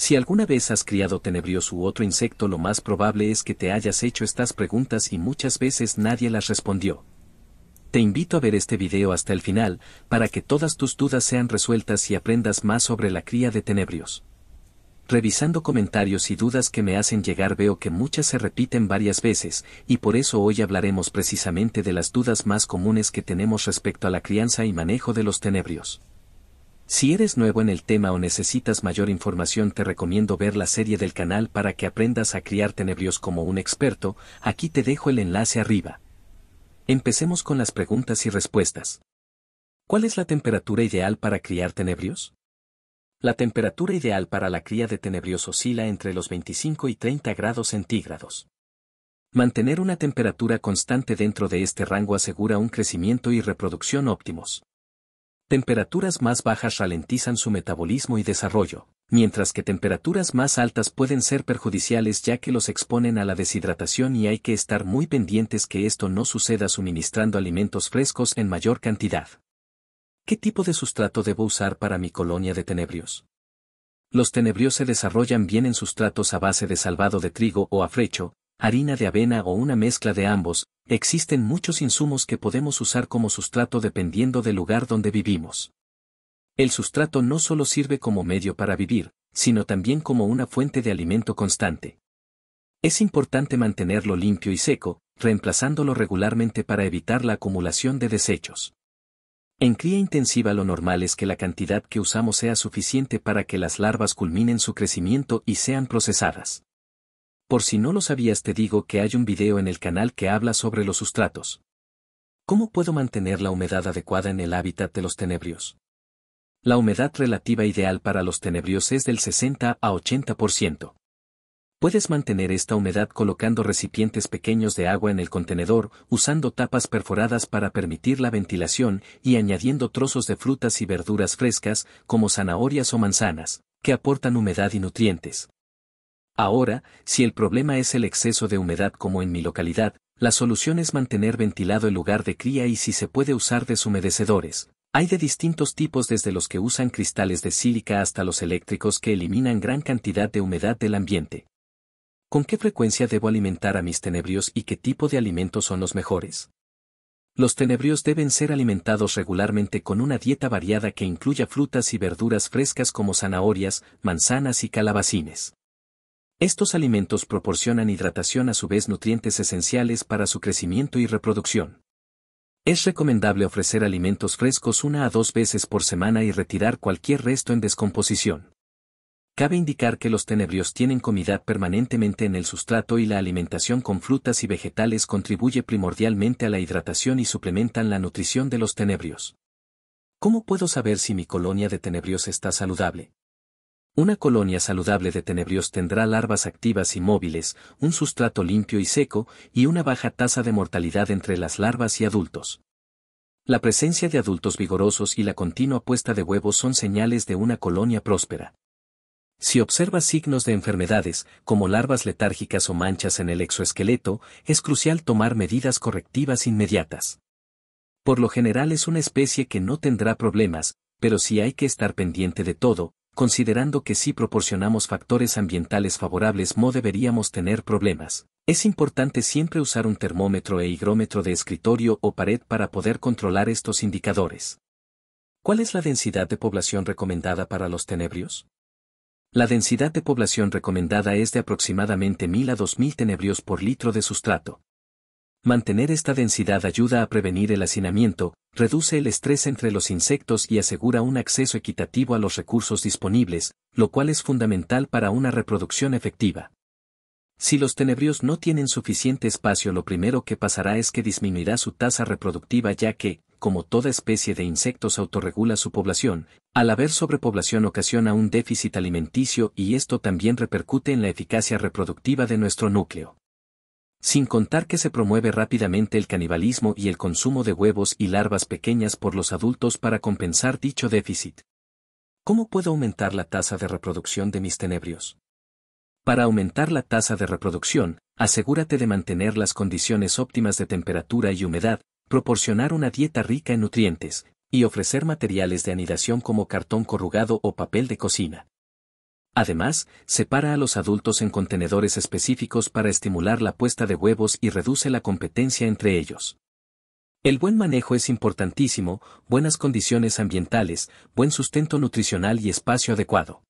Si alguna vez has criado tenebrios u otro insecto lo más probable es que te hayas hecho estas preguntas y muchas veces nadie las respondió. Te invito a ver este video hasta el final, para que todas tus dudas sean resueltas y aprendas más sobre la cría de tenebrios. Revisando comentarios y dudas que me hacen llegar veo que muchas se repiten varias veces, y por eso hoy hablaremos precisamente de las dudas más comunes que tenemos respecto a la crianza y manejo de los tenebrios. Si eres nuevo en el tema o necesitas mayor información te recomiendo ver la serie del canal para que aprendas a criar tenebrios como un experto, aquí te dejo el enlace arriba. Empecemos con las preguntas y respuestas. ¿Cuál es la temperatura ideal para criar tenebrios? La temperatura ideal para la cría de tenebrios oscila entre los 25 y 30 grados centígrados. Mantener una temperatura constante dentro de este rango asegura un crecimiento y reproducción óptimos. Temperaturas más bajas ralentizan su metabolismo y desarrollo, mientras que temperaturas más altas pueden ser perjudiciales ya que los exponen a la deshidratación y hay que estar muy pendientes que esto no suceda suministrando alimentos frescos en mayor cantidad. ¿Qué tipo de sustrato debo usar para mi colonia de tenebrios? Los tenebrios se desarrollan bien en sustratos a base de salvado de trigo o afrecho, harina de avena o una mezcla de ambos, Existen muchos insumos que podemos usar como sustrato dependiendo del lugar donde vivimos. El sustrato no solo sirve como medio para vivir, sino también como una fuente de alimento constante. Es importante mantenerlo limpio y seco, reemplazándolo regularmente para evitar la acumulación de desechos. En cría intensiva lo normal es que la cantidad que usamos sea suficiente para que las larvas culminen su crecimiento y sean procesadas. Por si no lo sabías te digo que hay un video en el canal que habla sobre los sustratos. ¿Cómo puedo mantener la humedad adecuada en el hábitat de los tenebrios? La humedad relativa ideal para los tenebrios es del 60 a 80%. Puedes mantener esta humedad colocando recipientes pequeños de agua en el contenedor, usando tapas perforadas para permitir la ventilación y añadiendo trozos de frutas y verduras frescas, como zanahorias o manzanas, que aportan humedad y nutrientes, Ahora, si el problema es el exceso de humedad como en mi localidad, la solución es mantener ventilado el lugar de cría y si se puede usar deshumedecedores. Hay de distintos tipos desde los que usan cristales de sílica hasta los eléctricos que eliminan gran cantidad de humedad del ambiente. ¿Con qué frecuencia debo alimentar a mis tenebrios y qué tipo de alimentos son los mejores? Los tenebrios deben ser alimentados regularmente con una dieta variada que incluya frutas y verduras frescas como zanahorias, manzanas y calabacines. Estos alimentos proporcionan hidratación a su vez nutrientes esenciales para su crecimiento y reproducción. Es recomendable ofrecer alimentos frescos una a dos veces por semana y retirar cualquier resto en descomposición. Cabe indicar que los tenebrios tienen comida permanentemente en el sustrato y la alimentación con frutas y vegetales contribuye primordialmente a la hidratación y suplementan la nutrición de los tenebrios. ¿Cómo puedo saber si mi colonia de tenebrios está saludable? Una colonia saludable de tenebrios tendrá larvas activas y móviles, un sustrato limpio y seco, y una baja tasa de mortalidad entre las larvas y adultos. La presencia de adultos vigorosos y la continua puesta de huevos son señales de una colonia próspera. Si observas signos de enfermedades, como larvas letárgicas o manchas en el exoesqueleto, es crucial tomar medidas correctivas inmediatas. Por lo general es una especie que no tendrá problemas, pero si hay que estar pendiente de todo, considerando que si proporcionamos factores ambientales favorables no deberíamos tener problemas. Es importante siempre usar un termómetro e higrómetro de escritorio o pared para poder controlar estos indicadores. ¿Cuál es la densidad de población recomendada para los tenebrios? La densidad de población recomendada es de aproximadamente 1000 a 2000 tenebrios por litro de sustrato. Mantener esta densidad ayuda a prevenir el hacinamiento, reduce el estrés entre los insectos y asegura un acceso equitativo a los recursos disponibles, lo cual es fundamental para una reproducción efectiva. Si los tenebrios no tienen suficiente espacio lo primero que pasará es que disminuirá su tasa reproductiva ya que, como toda especie de insectos autorregula su población, al haber sobrepoblación ocasiona un déficit alimenticio y esto también repercute en la eficacia reproductiva de nuestro núcleo. Sin contar que se promueve rápidamente el canibalismo y el consumo de huevos y larvas pequeñas por los adultos para compensar dicho déficit. ¿Cómo puedo aumentar la tasa de reproducción de mis tenebrios? Para aumentar la tasa de reproducción, asegúrate de mantener las condiciones óptimas de temperatura y humedad, proporcionar una dieta rica en nutrientes, y ofrecer materiales de anidación como cartón corrugado o papel de cocina. Además, separa a los adultos en contenedores específicos para estimular la puesta de huevos y reduce la competencia entre ellos. El buen manejo es importantísimo, buenas condiciones ambientales, buen sustento nutricional y espacio adecuado.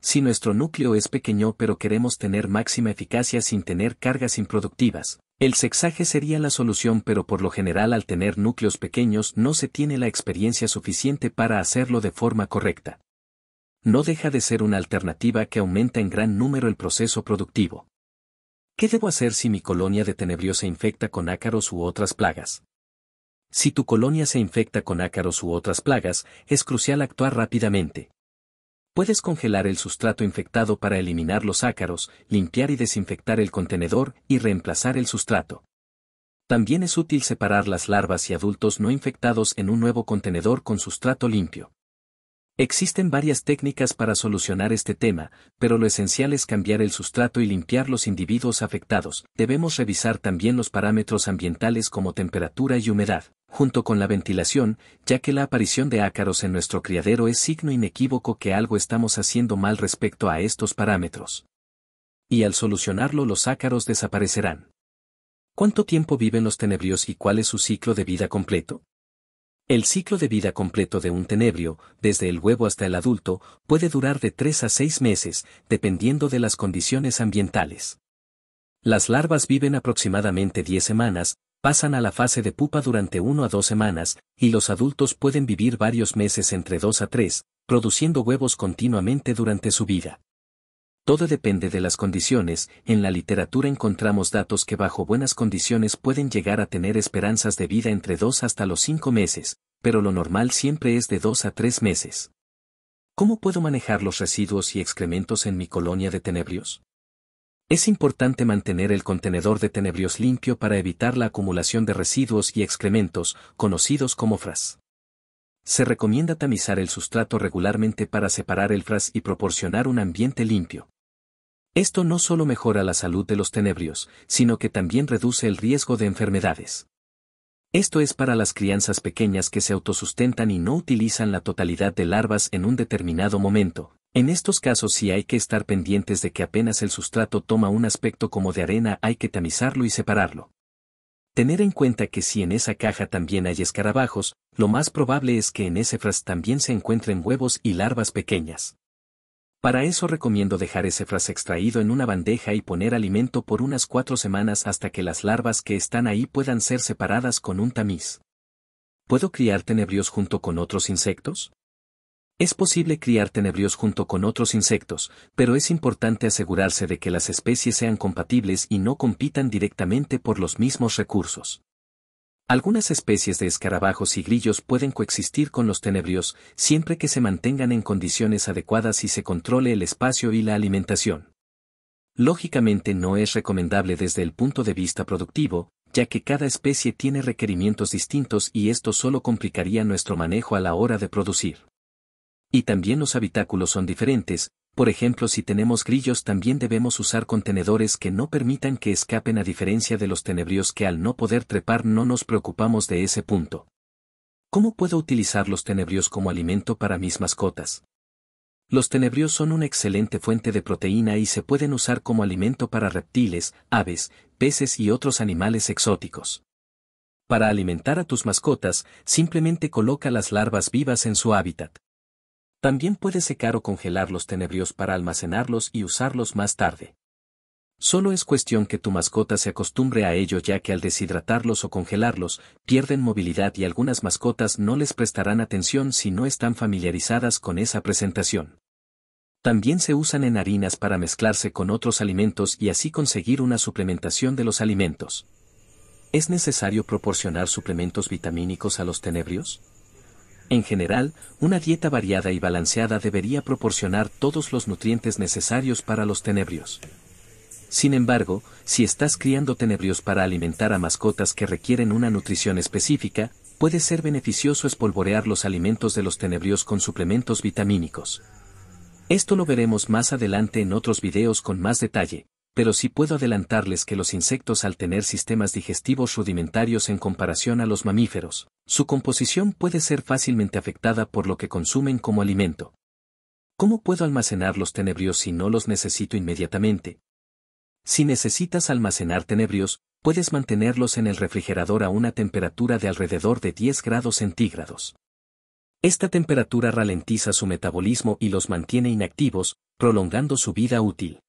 Si nuestro núcleo es pequeño pero queremos tener máxima eficacia sin tener cargas improductivas, el sexaje sería la solución pero por lo general al tener núcleos pequeños no se tiene la experiencia suficiente para hacerlo de forma correcta no deja de ser una alternativa que aumenta en gran número el proceso productivo. ¿Qué debo hacer si mi colonia de tenebrio se infecta con ácaros u otras plagas? Si tu colonia se infecta con ácaros u otras plagas, es crucial actuar rápidamente. Puedes congelar el sustrato infectado para eliminar los ácaros, limpiar y desinfectar el contenedor y reemplazar el sustrato. También es útil separar las larvas y adultos no infectados en un nuevo contenedor con sustrato limpio. Existen varias técnicas para solucionar este tema, pero lo esencial es cambiar el sustrato y limpiar los individuos afectados. Debemos revisar también los parámetros ambientales como temperatura y humedad, junto con la ventilación, ya que la aparición de ácaros en nuestro criadero es signo inequívoco que algo estamos haciendo mal respecto a estos parámetros. Y al solucionarlo los ácaros desaparecerán. ¿Cuánto tiempo viven los tenebrios y cuál es su ciclo de vida completo? El ciclo de vida completo de un tenebrio, desde el huevo hasta el adulto, puede durar de 3 a 6 meses, dependiendo de las condiciones ambientales. Las larvas viven aproximadamente 10 semanas, pasan a la fase de pupa durante 1 a dos semanas, y los adultos pueden vivir varios meses entre 2 a 3, produciendo huevos continuamente durante su vida. Todo depende de las condiciones, en la literatura encontramos datos que bajo buenas condiciones pueden llegar a tener esperanzas de vida entre 2 hasta los 5 meses, pero lo normal siempre es de 2 a 3 meses. ¿Cómo puedo manejar los residuos y excrementos en mi colonia de tenebrios? Es importante mantener el contenedor de tenebrios limpio para evitar la acumulación de residuos y excrementos, conocidos como fras. Se recomienda tamizar el sustrato regularmente para separar el fras y proporcionar un ambiente limpio. Esto no solo mejora la salud de los tenebrios, sino que también reduce el riesgo de enfermedades. Esto es para las crianzas pequeñas que se autosustentan y no utilizan la totalidad de larvas en un determinado momento. En estos casos si hay que estar pendientes de que apenas el sustrato toma un aspecto como de arena hay que tamizarlo y separarlo. Tener en cuenta que si en esa caja también hay escarabajos, lo más probable es que en ese fras también se encuentren huevos y larvas pequeñas. Para eso recomiendo dejar ese fras extraído en una bandeja y poner alimento por unas cuatro semanas hasta que las larvas que están ahí puedan ser separadas con un tamiz. ¿Puedo criar tenebrios junto con otros insectos? Es posible criar tenebrios junto con otros insectos, pero es importante asegurarse de que las especies sean compatibles y no compitan directamente por los mismos recursos. Algunas especies de escarabajos y grillos pueden coexistir con los tenebrios siempre que se mantengan en condiciones adecuadas y se controle el espacio y la alimentación. Lógicamente no es recomendable desde el punto de vista productivo, ya que cada especie tiene requerimientos distintos y esto solo complicaría nuestro manejo a la hora de producir. Y también los habitáculos son diferentes, por ejemplo si tenemos grillos también debemos usar contenedores que no permitan que escapen a diferencia de los tenebrios que al no poder trepar no nos preocupamos de ese punto. ¿Cómo puedo utilizar los tenebrios como alimento para mis mascotas? Los tenebrios son una excelente fuente de proteína y se pueden usar como alimento para reptiles, aves, peces y otros animales exóticos. Para alimentar a tus mascotas, simplemente coloca las larvas vivas en su hábitat. También puede secar o congelar los tenebrios para almacenarlos y usarlos más tarde. Solo es cuestión que tu mascota se acostumbre a ello ya que al deshidratarlos o congelarlos, pierden movilidad y algunas mascotas no les prestarán atención si no están familiarizadas con esa presentación. También se usan en harinas para mezclarse con otros alimentos y así conseguir una suplementación de los alimentos. ¿Es necesario proporcionar suplementos vitamínicos a los tenebrios? En general, una dieta variada y balanceada debería proporcionar todos los nutrientes necesarios para los tenebrios. Sin embargo, si estás criando tenebrios para alimentar a mascotas que requieren una nutrición específica, puede ser beneficioso espolvorear los alimentos de los tenebrios con suplementos vitamínicos. Esto lo veremos más adelante en otros videos con más detalle, pero sí puedo adelantarles que los insectos al tener sistemas digestivos rudimentarios en comparación a los mamíferos, su composición puede ser fácilmente afectada por lo que consumen como alimento. ¿Cómo puedo almacenar los tenebrios si no los necesito inmediatamente? Si necesitas almacenar tenebrios, puedes mantenerlos en el refrigerador a una temperatura de alrededor de 10 grados centígrados. Esta temperatura ralentiza su metabolismo y los mantiene inactivos, prolongando su vida útil.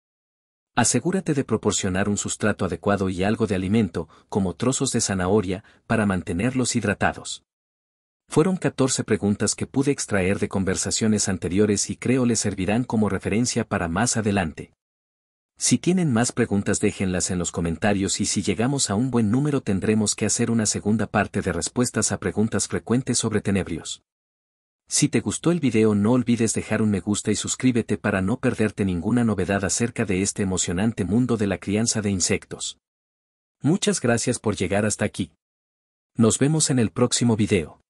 Asegúrate de proporcionar un sustrato adecuado y algo de alimento, como trozos de zanahoria, para mantenerlos hidratados. Fueron 14 preguntas que pude extraer de conversaciones anteriores y creo les servirán como referencia para más adelante. Si tienen más preguntas déjenlas en los comentarios y si llegamos a un buen número tendremos que hacer una segunda parte de respuestas a preguntas frecuentes sobre tenebrios. Si te gustó el video no olvides dejar un me gusta y suscríbete para no perderte ninguna novedad acerca de este emocionante mundo de la crianza de insectos. Muchas gracias por llegar hasta aquí. Nos vemos en el próximo video.